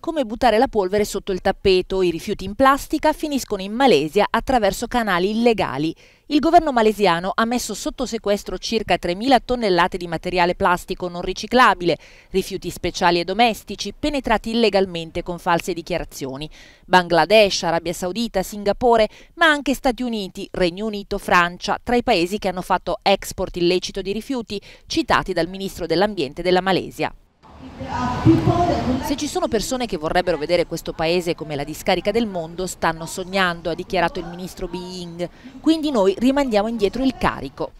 come buttare la polvere sotto il tappeto. I rifiuti in plastica finiscono in Malesia attraverso canali illegali. Il governo malesiano ha messo sotto sequestro circa 3.000 tonnellate di materiale plastico non riciclabile, rifiuti speciali e domestici, penetrati illegalmente con false dichiarazioni. Bangladesh, Arabia Saudita, Singapore, ma anche Stati Uniti, Regno Unito, Francia, tra i paesi che hanno fatto export illecito di rifiuti, citati dal ministro dell'Ambiente della Malesia. Se ci sono persone che vorrebbero vedere questo paese come la discarica del mondo, stanno sognando, ha dichiarato il ministro Bing. Quindi noi rimandiamo indietro il carico.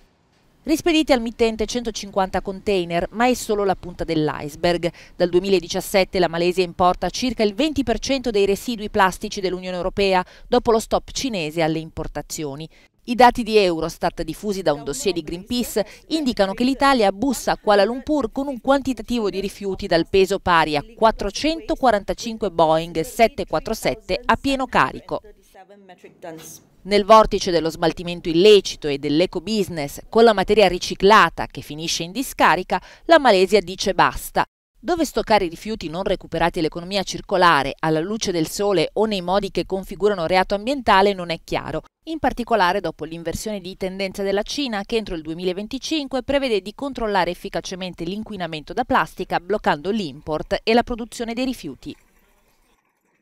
Rispediti al mittente 150 container, ma è solo la punta dell'iceberg. Dal 2017 la Malesia importa circa il 20% dei residui plastici dell'Unione Europea, dopo lo stop cinese alle importazioni. I dati di Eurostat diffusi da un dossier di Greenpeace indicano che l'Italia bussa a Kuala Lumpur con un quantitativo di rifiuti dal peso pari a 445 Boeing 747 a pieno carico. Nel vortice dello smaltimento illecito e dell'eco-business, con la materia riciclata che finisce in discarica, la Malesia dice basta dove stoccare i rifiuti non recuperati all'economia circolare, alla luce del sole o nei modi che configurano reato ambientale non è chiaro, in particolare dopo l'inversione di tendenza della Cina che entro il 2025 prevede di controllare efficacemente l'inquinamento da plastica bloccando l'import e la produzione dei rifiuti.